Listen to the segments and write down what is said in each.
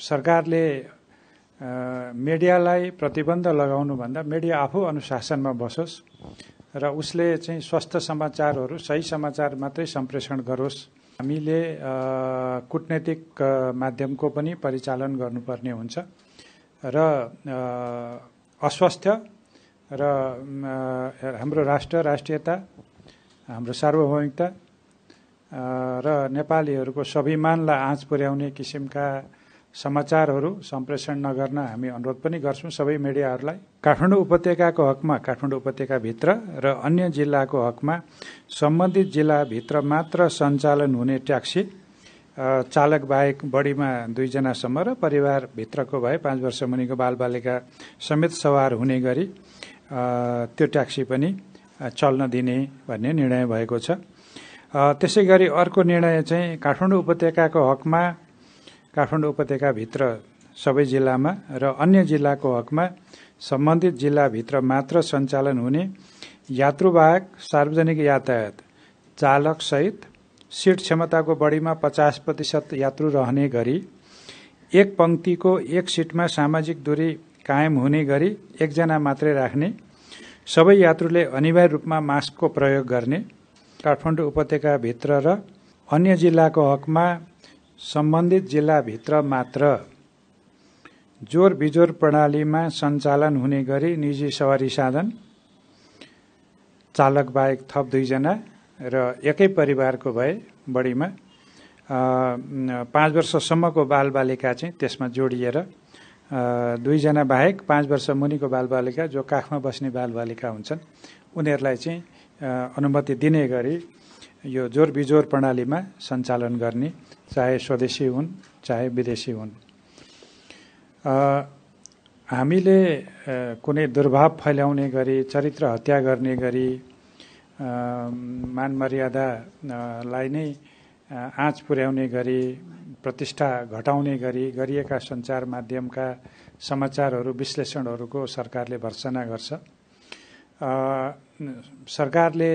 सरकारले मिडियालाई प्रतिबन्ध लगाउनुभन्दा मिडिया आफू अनुशासनमा बसोस् र उसले चाहिँ स्वस्थ समाचारहरू सही समाचार मात्रै सम्प्रेषण गरोस् हामीले कुटनैतिक माध्यमको पनि परिचालन गर्नुपर्ने हुन्छ र अस्वस्थ्य र हाम्रो राष्ट्र राष्ट्रियता हाम्रो सार्वभौमिकता र नेपालीहरूको स्वाभिमानलाई आँच पुर्याउने किसिमका समाचारहरू सम्प्रेषण नगर्न हामी अनुरोध पनि गर्छौँ सबै मिडियाहरूलाई काठमाडौँ उपत्यकाको हकमा काठमाडौँ उपत्यकाभित्र र अन्य जिल्लाको हकमा सम्बन्धित जिल्लाभित्र मात्र सञ्चालन हुने ट्याक्सी चालक बाहेक बढीमा दुईजनासम्म र परिवारभित्रको भए पाँच वर्ष मुनिको बालबालिका समेत सवार हुने गरी त्यो ट्याक्सी पनि चल्न दिने भन्ने निर्णय भएको छ त्यसै गरी अर्को निर्णय चाहिँ काठमाडौँ उपत्यकाको हकमा काठमाडौँ उपत्यकाभित्र सबै जिल्लामा र अन्य जिल्लाको हकमा सम्बन्धित जिल्लाभित्र मात्र सञ्चालन हुने यात्रुवाहक सार्वजनिक यातायात चालकसहित सिट क्षमताको बढीमा पचास प्रतिशत यात्रु रहने गरी एक पङ्क्तिको एक सिटमा सामाजिक दूरी कायम हुने गरी एकजना मात्रै राख्ने सबै यात्रुले अनिवार्य रूपमा मास्कको प्रयोग गर्ने काठमाडौँ उपत्यकाभित्र र अन्य जिल्लाको हकमा सम्बन्धित जिल्लाभित्र मात्र जोर बिजोर प्रणालीमा सञ्चालन हुने गरी निजी सवारी साधन चालक बाहेक थप दुईजना र एकै परिवारको भए बढीमा पाँच वर्षसम्मको बालबालिका चाहिँ त्यसमा जोडिएर दुईजना बाहेक पाँच वर्ष मुनिको बालबालिका जो काखमा बस्ने बालबालिका हुन्छन् उनीहरूलाई चाहिँ अनुमति दिने गरी यो जोर बिजोर प्रणालीमा सञ्चालन गर्ने चाहे स्वदेशी हुन् चाहे विदेशी हुन् हामीले कुनै दुर्भाव फैलाउने गरी चरित्र हत्या गर्ने गरी मान मानमर्यादालाई नै आँच पुर्याउने गरी प्रतिष्ठा घटाउने गरी गरिएका सञ्चार माध्यमका समाचारहरू विश्लेषणहरूको सरकारले भर्सना गर्छ सरकारले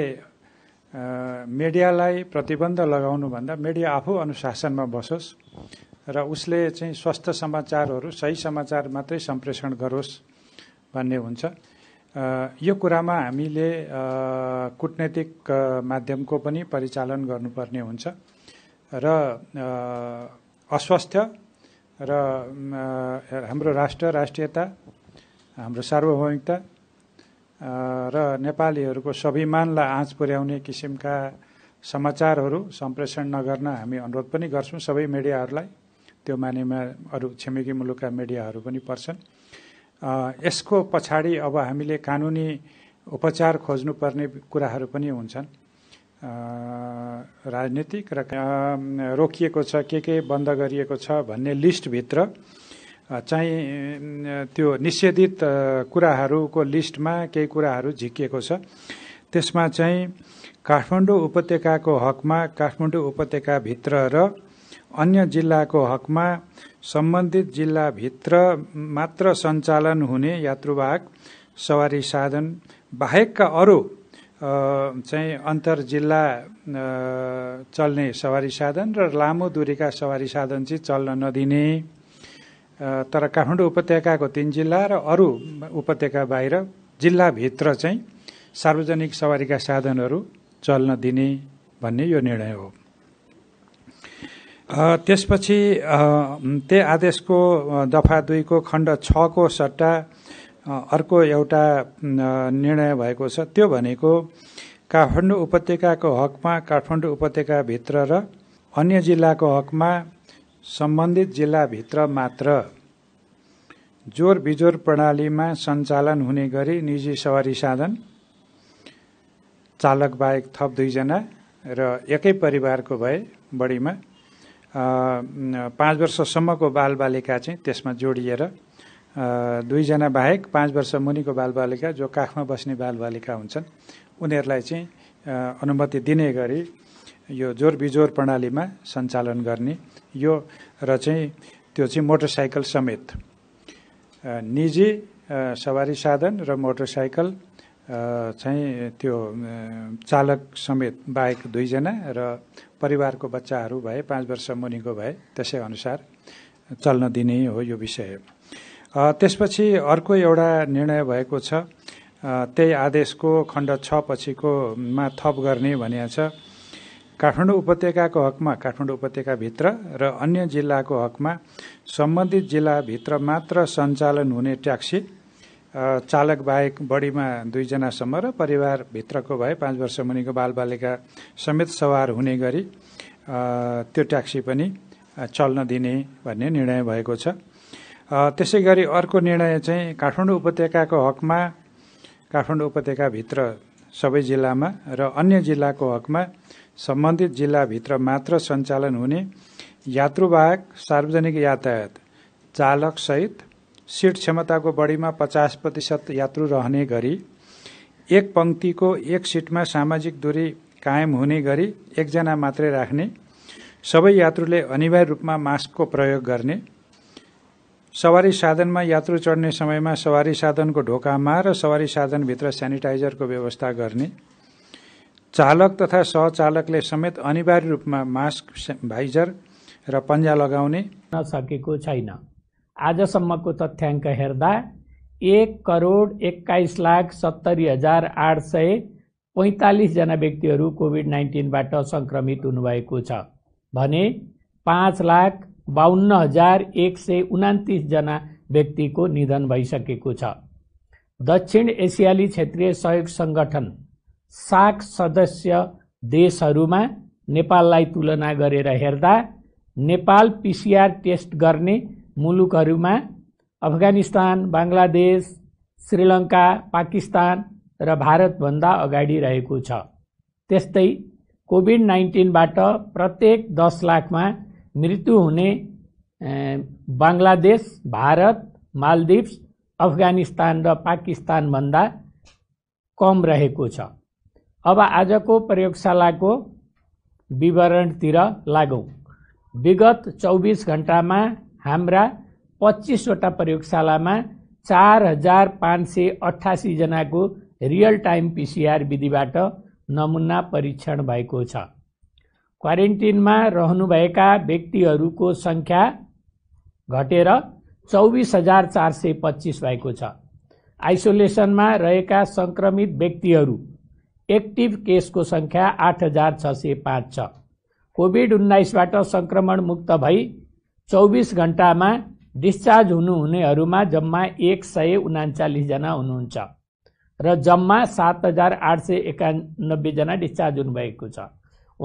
मिडियालाई प्रतिबन्ध लगाउनुभन्दा मिडिया आफू अनुशासनमा बसोस् र उसले चाहिँ स्वस्थ समाचारहरू सही समाचार मात्रै सम्प्रेषण गरोस् भन्ने हुन्छ यो कुरामा हामीले कुटनैतिक माध्यमको पनि परिचालन गर्नुपर्ने हुन्छ र अस्वस्थ्य र हाम्रो राष्ट्र राष्ट्रियता हाम्रो सार्वभौमिकता र नेपालीहरूको स्वाभिमानलाई आँच पुर्याउने किसिमका समाचारहरू सम्प्रेषण नगर्न हामी अनुरोध पनि गर्छौँ सबै मिडियाहरूलाई त्यो मानेमा अरू छिमेकी मुलुकका मिडियाहरू पनि पर्छन् यसको पछाडि अब हामीले कानुनी उपचार खोज्नुपर्ने कुराहरू पनि हुन्छन् राजनीतिक र रोकिएको छ के के बन्द गरिएको छ भन्ने लिस्टभित्र चाहिँ त्यो निषेधित कुराहरूको लिस्टमा केही कुराहरू झिकिएको छ त्यसमा चाहिँ काठमाडौँ उपत्यकाको हकमा काठमाडौँ उपत्यकाभित्र र अन्य जिल्लाको हकमा सम्बन्धित जिल्लाभित्र मात्र सञ्चालन हुने यात्रुवाहक सवारी साधन बाहेकका अरू चाहिँ अन्तर जिल्ला चल्ने सवारी साधन र लामो दूरीका सवारी साधन चाहिँ चल्न नदिने तर काठमाडौँ उपत्यकाको तिन जिल्ला र अरू उपत्यका बाहिर जिल्लाभित्र चाहिँ सार्वजनिक सवारीका साधनहरू चल्न दिने भन्ने यो निर्णय हो त्यसपछि त्यही आदेशको दफा दुईको खण्ड छको सट्टा अर्को एउटा निर्णय भएको छ त्यो भनेको काठमाडौँ उपत्यकाको हकमा काठमाडौँ उपत्यकाभित्र र अन्य जिल्लाको हकमा सम्बन्धित जिल्लाभित्र मात्र जोर बिजोर प्रणालीमा सञ्चालन हुने गरी निजी सवारी साधन चालक बाहेक थप दुईजना र एकै परिवारको भए बढीमा पाँच वर्षसम्मको बालबालिका चाहिँ त्यसमा जोडिएर दुईजना बाहेक पाँच वर्ष मुनिको बालबालिका जो काखमा बस्ने बालबालिका हुन्छन् उनीहरूलाई चाहिँ अनुमति दिने गरी यो जोर बिजोर प्रणालीमा सञ्चालन गर्ने यो र चाहिँ त्यो चाहिँ मोटरसाइकल समेत निजी सवारी साधन र मोटरसाइकल चाहिँ त्यो चालक समेत बाहेक दुईजना र परिवारको बच्चाहरू भए पाँच वर्ष मुनिको भए त्यसै अनुसार चल्न दिने हो यो विषय त्यसपछि अर्को एउटा निर्णय भएको छ त्यही आदेशको खण्ड छ पछिकोमा थप गर्ने भनिएको छ काठमाडौँ उपत्यकाको हकमा काठमाडौँ उपत्यकाभित्र र अन्य जिल्लाको हकमा सम्बन्धित जिल्लाभित्र मात्र सञ्चालन हुने ट्याक्सी चालक बाहेक बढीमा दुईजनासम्म र परिवारभित्रको भए पाँच वर्ष मुनिको बालबालिका समेत सवार हुने गरी त्यो ट्याक्सी पनि चल्न दिने भन्ने निर्णय भएको छ त्यसै गरी अर्को निर्णय चाहिँ काठमाडौँ उपत्यकाको हकमा काठमाडौँ उपत्यकाभित्र सबै जिल्लामा र अन्य जिल्लाको हकमा सम्बन्धित जिल्लाभित्र मात्र सञ्चालन हुने यात्रुवाहक सार्वजनिक यातायात चालकसहित सिट क्षमताको बढीमा पचास प्रतिशत यात्रु रहने गरी एक पङ्क्तिको एक सिटमा सामाजिक दूरी कायम हुने गरी एकजना मात्रै राख्ने सबै यात्रुले अनिवार्य रूपमा मास्कको प्रयोग गर्ने सवारी साधनमा यात्रु चढ्ने समयमा सवारी साधनको ढोकामा र सवारी साधनभित्र सेनिटाइजरको व्यवस्था गर्ने चालक तथा सहचालकले समेत अनिवार्य रूपमा मास्क भाइजर र पन्जा लगाउने नसकेको छैन आजसम्मको तथ्याङ्क हेर्दा एक करोड एक्काइस लाख सत्तरी हजार आठ सय पैँतालिसजना व्यक्तिहरू कोभिड नाइन्टिनबाट सङ्क्रमित हुनुभएको छ भने पाँच लाख बाहन्न हजार एक सय उनातिसजना व्यक्तिको निधन भइसकेको छ दक्षिण एसियाली क्षेत्रीय सहयोग सङ्गठन साक सदस्य देशहरूमा नेपाललाई तुलना गरेर हेर्दा नेपाल पिसिआर टेस्ट गर्ने मुलुकहरूमा अफगानिस्तान बङ्गलादेश श्रीलङ्का पाकिस्तान र भारतभन्दा अगाडि रहेको छ त्यस्तै कोभिड नाइन्टिनबाट प्रत्येक दस लाखमा मृत्यु हुने बङ्गलादेश भारत मालदिप्स अफगानिस्तान र पाकिस्तानभन्दा कम रहेको छ अब आजको प्रयोगशालाको विवरणतिर लागौँ विगत चौबिस घन्टामा हाम्रा पच्चिसवटा प्रयोगशालामा चार हजार पाँच सय अठासीजनाको रियल टाइम पिसिआर विधिबाट नमुना परीक्षण भएको छ क्वारेन्टिनमा रहनुभएका व्यक्तिहरूको सङ्ख्या घटेर चौबिस हजार चार सय पच्चिस भएको छ आइसोलेसनमा रहेका सङ्क्रमित व्यक्तिहरू एक्टिभ केसको सङ्ख्या आठ हजार छ सय पाँच छ कोभिड उन्नाइसबाट सङ्क्रमण मुक्त भई चौबिस घन्टामा डिस्चार्ज हुनुहुनेहरूमा जम्मा एक सय उनाचालिसजना हुनुहुन्छ र जम्मा सात हजार आठ सय एकानब्बेजना डिस्चार्ज हुनुभएको छ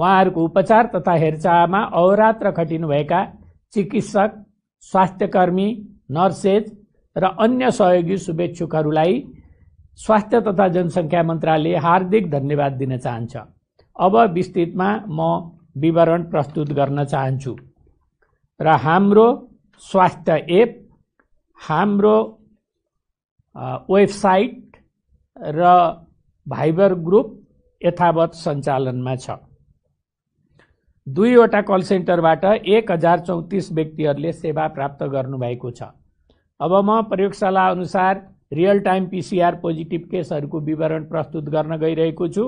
उहाँहरूको उपचार तथा हेरचाहमा अहोरात्र खटिनुभएका चिकित्सक स्वास्थ्यकर्मी नर्सेज र अन्य सहयोगी शुभेच्छुकहरूलाई स्वास्थ्य तथा जनसङ्ख्या मन्त्रालय हार्दिक धन्यवाद दिन चाहन्छ अब विस्तृतमा म विवरण प्रस्तुत गर्न चाहन्छु र हाम्रो स्वास्थ्य एप हाम्रो वेबसाइट र भाइबर ग्रुप यथावत सञ्चालनमा छ दुईवटा कल सेन्टरबाट एक हजार चौतिस व्यक्तिहरूले सेवा प्राप्त गर्नुभएको छ अब म प्रयोगशाला अनुसार रियल टाइम पिसिआर पोजिटिभ केसहरूको विवरण प्रस्तुत गर्न गइरहेको छु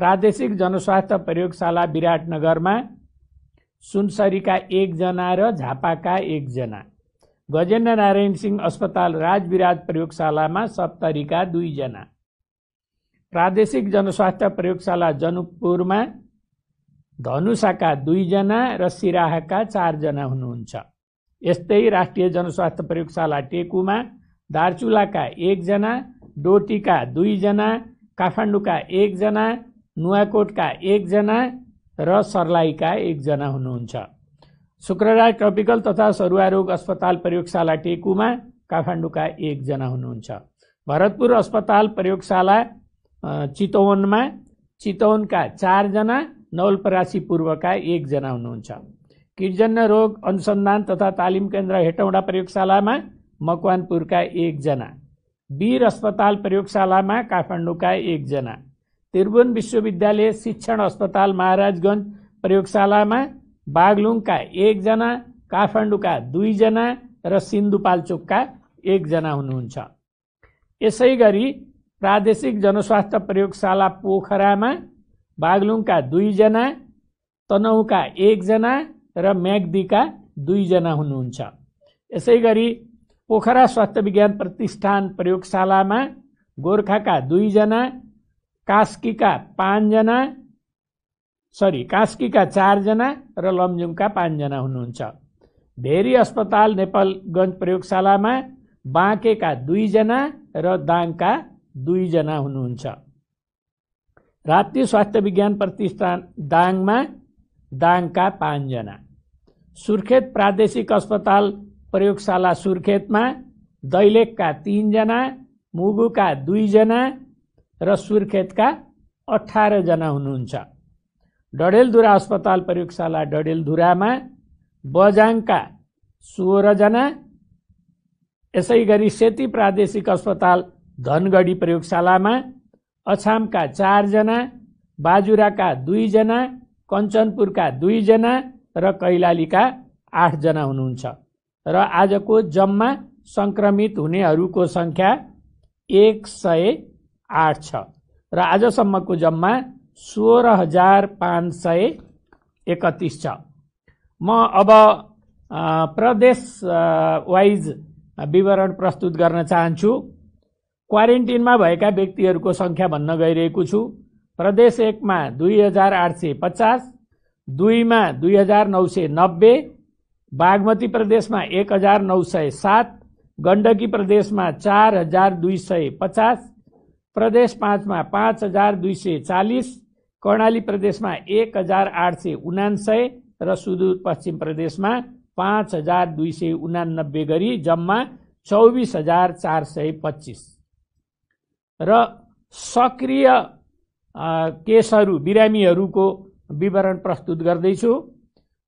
प्रादेशिक जनस्वास्थ्य प्रयोगशाला विराटनगरमा सुनसरीका एकजना र झापाका एकजना गजेन्द्र नारायण सिंह अस्पताल राजविराज प्रयोगशालामा सप्तरीका दुईजना प्रादेशिक जनस्वास्थ्य प्रयोगशाला जनकपुरमा धनुषाका दुईजना र सिराहाका चारजना हुनुहुन्छ यस्तै राष्ट्रिय जनस्वास्थ्य प्रयोगशाला टेकुमा दार्चुलाका एकजना डोटीका दुईजना काठमाडौँका एकजना नुवाकोटका एकजना र सर्लाहीका एकजना हुनुहुन्छ शुक्रबार ट्रपिकल तथा सरुवा रोग अस्पताल प्रयोगशाला टेकुमा काठमाडौँका एकजना हुनुहुन्छ भरतपुर अस्पताल प्रयोगशाला चितवनमा चितवनका चारजना नवलपरासी पूर्वका एकजना हुनुहुन्छ किर्जन्य रोग अनुसन्धान तथा तालिम केन्द्र हेटौँडा प्रयोगशालामा मकवानपुरका एकजना वीर अस्पताल प्रयोगशालामा काठमाडौँका एकजना त्रिभुवन विश्वविद्यालय शिक्षण अस्पताल महाराजगञ्ज प्रयोगशालामा बागलुङका एकजना काठमाडौँका दुईजना र सिन्धुपाल्चोकका एकजना हुनुहुन्छ यसै गरी प्रादेशिक जनस्वास्थ्य प्रयोगशाला पोखरामा बागलुङका दुईजना तनहुका एकजना र म्याग्दीका दुईजना हुनुहुन्छ यसै गरी पोखरा स्वास्थ्य विज्ञान प्रतिष्ठान प्रयोगशालामा गोर्खाका दुईजना कास्कीका पाँचजना सरी कास्कीका चारजना र लमजुङका पाँचजना हुनुहुन्छ भेरी अस्पताल नेपालगञ्ज प्रयोगशालामा बाँकेका दुईजना र दाङका दुईजना हुनुहुन्छ राप्ती स्वास्थ्य विज्ञान प्रतिष्ठान दाङमा दाङका पाँचजना सुर्खेत प्रादेशिक अस्पताल प्रयोगशाला सुर्खेतमा दैलेखका तिनजना मुगुका दुईजना र सुर्खेतका अठारजना हुनुहुन्छ डडेलधुरा अस्पताल प्रयोगशाला डडेलधुरामा बजाङका सोह्रजना यसै गरी सेती प्रादेशिक अस्पताल धनगढी प्रयोगशालामा अछामका चारजना बाजुराका दुईजना कञ्चनपुरका दुईजना र कैलालीका आठजना हुनुहुन्छ र आजको जम्मा सङ्क्रमित हुनेहरूको सङ्ख्या एक सय आठ छ र आजसम्मको जम्मा सोह्र हजार पाँच सय एकतिस छ म अब प्रदेश वाइज विवरण प्रस्तुत गर्न चाहन्छु क्वारेन्टिनमा भएका व्यक्तिहरूको सङ्ख्या भन्न गइरहेको छु प्रदेश एकमा दुई हजार आठ सय पचास दुईमा दुई हजार नौ सय नब्बे बागमती प्रदेशमा एक हजार नौ सय सात गण्डकी प्रदेशमा चार हजार दुई सय पचास प्रदेश पाँचमा पाँच हजार दुई सय चालिस कर्णाली प्रदेशमा एक हजार आठ सय उनान्सय र सुदूरपश्चिम प्रदेशमा पाँच हजार दुई सय उनानब्बे गरी जम्मा चौबिस हजार चार सय पच्चिस र सक्रिय केसहरू बिरामीहरूको विवरण प्रस्तुत गर्दैछु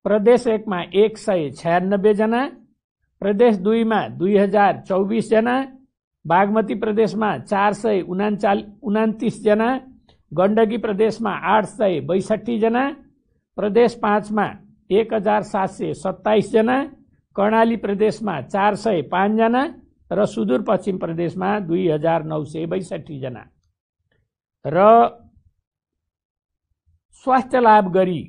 प्रदेश एकमा एक सय छ्यानब्बेजना प्रदेश दुईमा दुई हजार चौबिसजना बागमती प्रदेशमा चार सय उनाचाल उनातिसजना गण्डकी प्रदेशमा आठ सय बैसठीजना प्रदेश पाँचमा एक हजार सात सय सत्ताइसजना कर्णाली प्रदेशमा चार सय पाँचजना र सुदूरपश्चिम प्रदेशमा दुई हजार नौ सय बैसठीजना र स्वास्थ्य लाभ गरी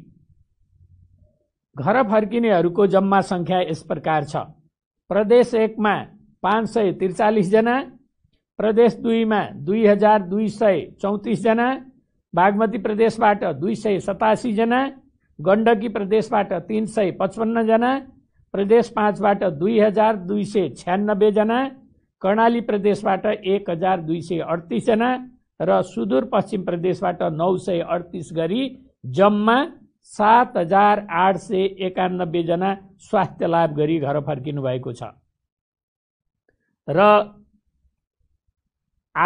घर फर्किनेहरूको जम्मा सङ्ख्या यस प्रकार छ प्रदेश एकमा पाँच सय त्रिचालिसजना प्रदेश दुईमा दुई हजार दुई सय चौतिसजना बागमती प्रदेशबाट दुई सय सतासीजना गण्डकी प्रदेशबाट तिन सय पचपन्नजना प्रदेश पाँचबाट दुई हजार दुई सय छ्यानब्बेजना कर्णाली प्रदेशबाट एक हजार दुई सय अडतिसजना र सुदूरपश्चिम प्रदेशबाट नौ सय अडतिस गरी जम्मा सात हजार आठ सय एकानब्बेजना स्वास्थ्य लाभ गरी घर फर्किनु भएको छ र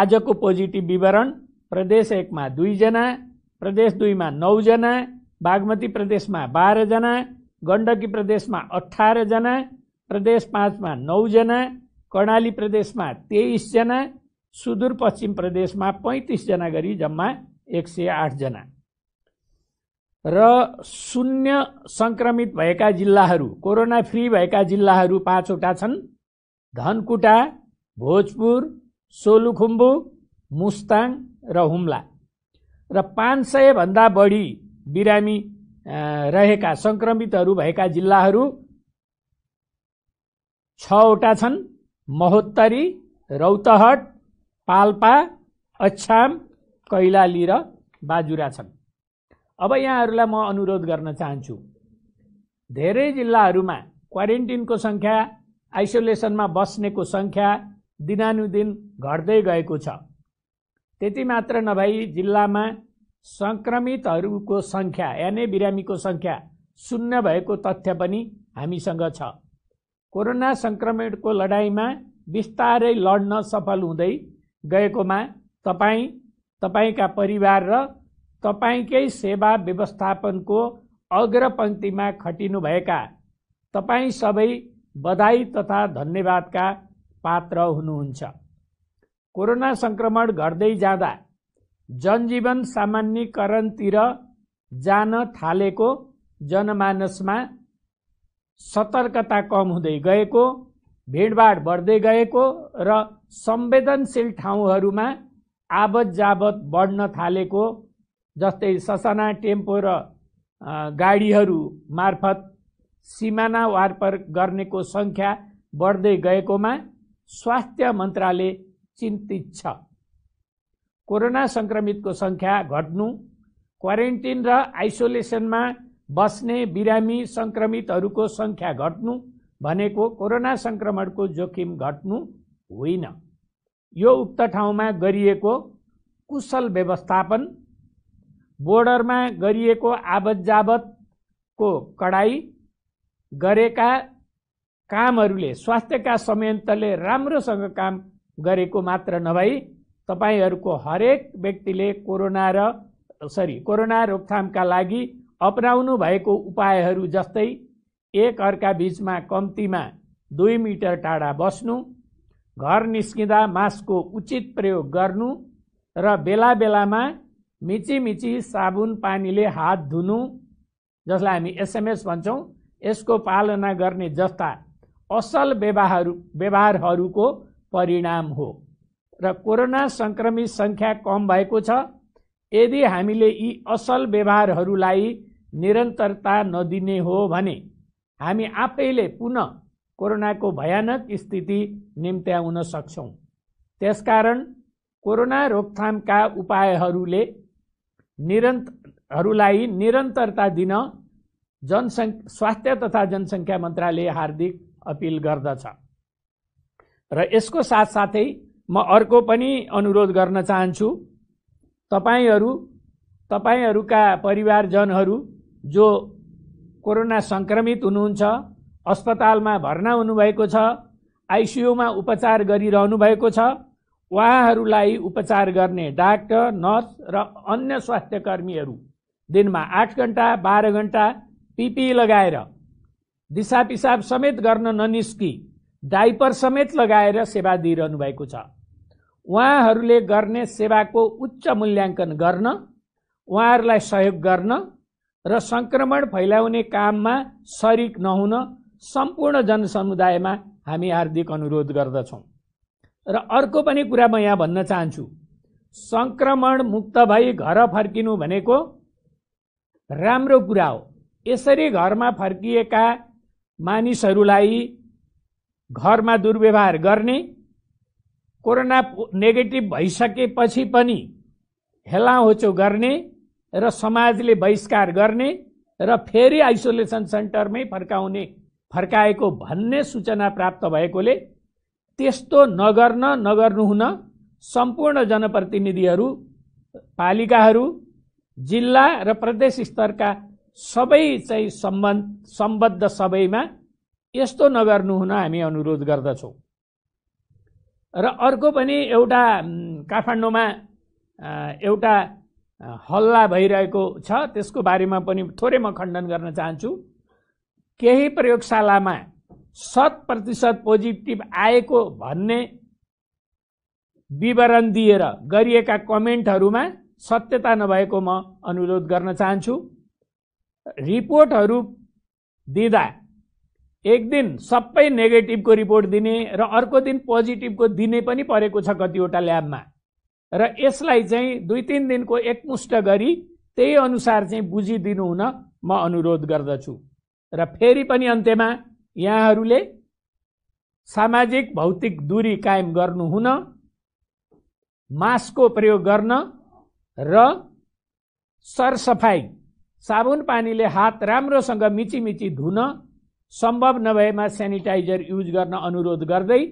आजको पोजिटिभ विवरण प्रदेश एकमा दुईजना प्रदेश दुईमा नौजना बागमती प्रदेशमा बाह्रजना गण्डकी प्रदेशमा अठारजना प्रदेश पाँचमा नौजना कर्णाली प्रदेशमा तेइसजना सुदूरपश्चिम प्रदेशमा पैँतिसजना गरी जम्मा एक सय आठजना र शून्य सङ्क्रमित भएका जिल्लाहरू कोरोना फ्री भएका जिल्लाहरू पाँचवटा छन् धनकुटा भोजपुर सोलुखुम्बु मुस्ताङ र हुम्ला र पाँच सयभन्दा बढी बिरामी रहेका सङ्क्रमितहरू भएका जिल्लाहरू छवटा छन् महोत्तरी रौतहट पाल्पा अछाम कैलाली र बाजुरा छन् अब यहाँहरूलाई म अनुरोध गर्न चाहन्छु धेरै जिल्लाहरूमा क्वारेन्टिनको सङ्ख्या आइसोलेसनमा बस्नेको सङ्ख्या दिनानुदिन घट्दै गएको छ त्यति मात्र नभई जिल्लामा सङ्क्रमितहरूको सङ्ख्या यानि बिरामीको सङ्ख्या शून्य भएको तथ्य पनि हामीसँग छ कोरोना सङ्क्रमणको लडाइँमा बिस्तारै लड्न सफल हुँदै गएकोमा तपाईँ तपाईँका परिवार र तपाईँकै सेवा व्यवस्थापनको अग्रपङ्क्तिमा खटिनुभएका तपाईँ सबै बधाई तथा धन्यवादका पात्र हुनुहुन्छ कोरोना सङ्क्रमण घट्दै जाँदा जनजीवन सामान्यकरणतिर जान थालेको जनमानसमा सतर्कता कम हुँदै गएको भिडभाड बढ्दै गएको र संवेदनशील ठाउँहरूमा आवत जावत बढ्न थालेको जस्तै ससाना टेम्पो र गाडीहरू मार्फत सिमाना वारपर गर्नेको सङ्ख्या बढ्दै गएकोमा स्वास्थ्य मन्त्रालय चिन्तित छ कोरोना सङ्क्रमितको सङ्ख्या घट्नु क्वारेन्टिन र आइसोलेसनमा बस्ने बिरामी सङ्क्रमितहरूको सङ्ख्या घट्नु भनेको कोरोना सङ्क्रमणको जोखिम घट्नु होइन यो उक्त ठाउँमा गरिएको कुशल व्यवस्थापन बोर्डरमा गरिएको आवत जावतको कडाई गरेका कामहरूले स्वास्थ्यका संयन्त्रले राम्रोसँग काम गरेको मात्र नभई तपाईँहरूको हरेक व्यक्तिले कोरोना र सरी कोरोना रोकथामका लागि अपनाउनु भएको उपायहरू जस्तै एक अर्का बिचमा कम्तीमा दुई मिटर टाढा बस्नु घर निस्किँदा मास्कको उचित प्रयोग गर्नु र बेला बेलामा मिची साबुन पानीले हात धुनु जसलाई हामी एसएमएस भन्छौँ यसको पालना गर्ने जस्ता असल व्यवहार व्यवहारहरूको परिणाम हो र कोरोना सङ्क्रमित सङ्ख्या कम भएको छ यदि हामीले यी असल व्यवहारहरूलाई निरन्तरता नदिने हो भने हामी आफैले पुनः कोरोनाको भयानक स्थिति निम्त्याउन सक्छौँ त्यसकारण कोरोना रोकथामका उपायहरूले निरन्तरहरूलाई निरन्तरता दिन जनसङ् स्वास्थ्य तथा जनसङ्ख्या मन्त्रालय हार्दिक अपिल गर्दछ र यसको साथसाथै म अर्को पनि अनुरोध गर्न चाहन्छु तपाईँहरू तपाईँहरूका परिवारजनहरू जो कोरोना सङ्क्रमित हुनुहुन्छ अस्पतालमा भर्ना हुनुभएको छ आइसियुमा उपचार गरिरहनु भएको छ उहाँहरूलाई उपचार गर्ने डाक्टर नर्स र अन्य स्वास्थ्य कर्मीहरू दिनमा आठ घन्टा बाह्र घन्टा पिपी लगाएर दिसा पिसाब समेत गर्न ननिस्की डाइपर समेत लगाएर सेवा दिइरहनु भएको छ उहाँहरूले गर्ने सेवाको उच्च मूल्याङ्कन गर्न उहाँहरूलाई सहयोग गर्न र सङ्क्रमण फैलाउने काममा सरिक नहुन सम्पूर्ण जनसमुदायमा हामी हार्दिक अनुरोध गर्दछौँ र अर्को पनि कुरा म यहाँ भन्न चाहन्छु सङ्क्रमण मुक्त भई घर फर्किनु भनेको राम्रो कुरा हो यसरी घरमा फर्किएका मानिसहरूलाई घरमा दुर्व्यवहार गर्ने कोरोना नेगेटिभ भइसकेपछि पनि हेलाहोचो गर्ने र समाजले बहिष्कार गर्ने र फेरि आइसोलेसन सेन्टरमै फर्काउने फर्काएको भन्ने सूचना प्राप्त भएकोले त्यस्तो नगर्न नगर्नुहुन सम्पूर्ण जनप्रतिनिधिहरू पालिकाहरू जिल्ला र प्रदेश स्तरका सबै चाहिँ सम्बन्ध सम्बद्ध सबैमा यस्तो नगर्नुहुन हामी अनुरोध गर्दछौँ र अर्को पनि एउटा काठमाडौँमा एउटा हल्ला भइरहेको छ त्यसको बारेमा पनि थोरै म खण्डन गर्न चाहन्छु केही प्रयोगशालामा शत प्रतिशत पोजिटिभ आएको भन्ने विवरण दिएर गरिएका कमेन्टहरूमा सत्यता नभएको म अनुरोध गर्न चाहन्छु रिपोर्टहरू दिँदा एक दिन सबै नेगेटिभको रिपोर्ट दिने र अर्को दिन पोजिटिभको दिने पनि परेको छ कतिवटा ल्याबमा र यसलाई चाहिँ दुई तिन दिनको एकमुष्ट गरी त्यही अनुसार चाहिँ बुझिदिनु हुन म अनुरोध गर्दछु र फेरि पनि अन्त्यमा यहाँहरूले सामाजिक भौतिक दूरी कायम गर्नुहुन मास्कको प्रयोग गर्न र सरसफाइ साबुन पानीले हात राम्रोसँग मिची धुन सम्भव नभएमा सेनिटाइजर युज गर्न अनुरोध गर्दै